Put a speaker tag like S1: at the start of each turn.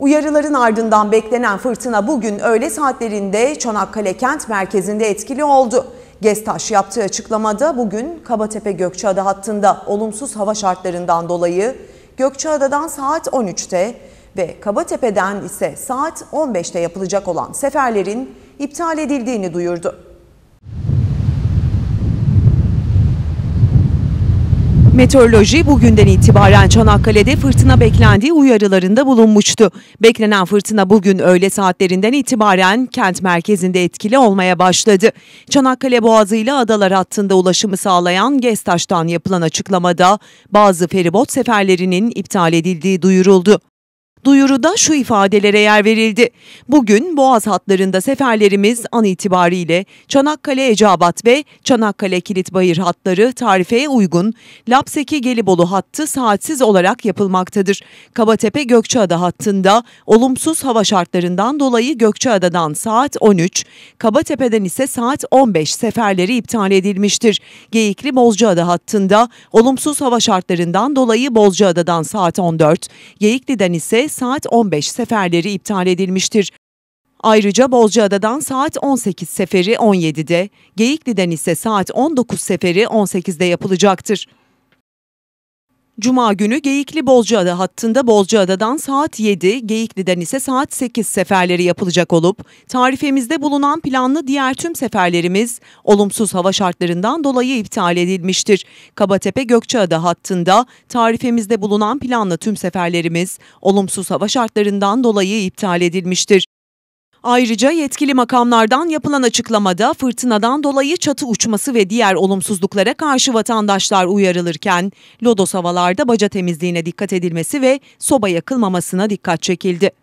S1: Uyarıların ardından beklenen fırtına bugün öğle saatlerinde Çanakkale kent merkezinde etkili oldu. Gestaş yaptığı açıklamada bugün Kabatepe Gökçeada hattında olumsuz hava şartlarından dolayı Gökçeada'dan saat 13'te ve Kabatepe'den ise saat 15'te yapılacak olan seferlerin iptal edildiğini duyurdu. Meteoroloji bugünden itibaren Çanakkale'de fırtına beklendiği uyarılarında bulunmuştu. Beklenen fırtına bugün öğle saatlerinden itibaren kent merkezinde etkili olmaya başladı. Çanakkale Boğazı ile adalar hattında ulaşımı sağlayan Gestaş'tan yapılan açıklamada bazı feribot seferlerinin iptal edildiği duyuruldu. Duyuruda şu ifadelere yer verildi. Bugün Boğaz hatlarında seferlerimiz an itibariyle Çanakkale Ecabat ve Çanakkale Kilitbayır hatları tarifeye uygun, Lapseki Gelibolu hattı saatsiz olarak yapılmaktadır. Kabatepe Gökçeada hattında olumsuz hava şartlarından dolayı Gökçeada'dan saat 13, Kabatepe'den ise saat 15 seferleri iptal edilmiştir. Geyikli Bozcaada hattında olumsuz hava şartlarından dolayı Bozcaada'dan saat 14, Geyikli'den ise saat 15 seferleri iptal edilmiştir. Ayrıca Bozcaada'dan saat 18 seferi 17'de, Geyikli'den ise saat 19 seferi 18'de yapılacaktır. Cuma günü Geyikli Bozcaada hattında Bozcaada'dan saat 7, Geyikli'den ise saat 8 seferleri yapılacak olup tarifemizde bulunan planlı diğer tüm seferlerimiz olumsuz hava şartlarından dolayı iptal edilmiştir. Kabatepe Gökçeada hattında tarifemizde bulunan planlı tüm seferlerimiz olumsuz hava şartlarından dolayı iptal edilmiştir. Ayrıca yetkili makamlardan yapılan açıklamada fırtınadan dolayı çatı uçması ve diğer olumsuzluklara karşı vatandaşlar uyarılırken lodos havalarda baca temizliğine dikkat edilmesi ve soba yakılmamasına dikkat çekildi.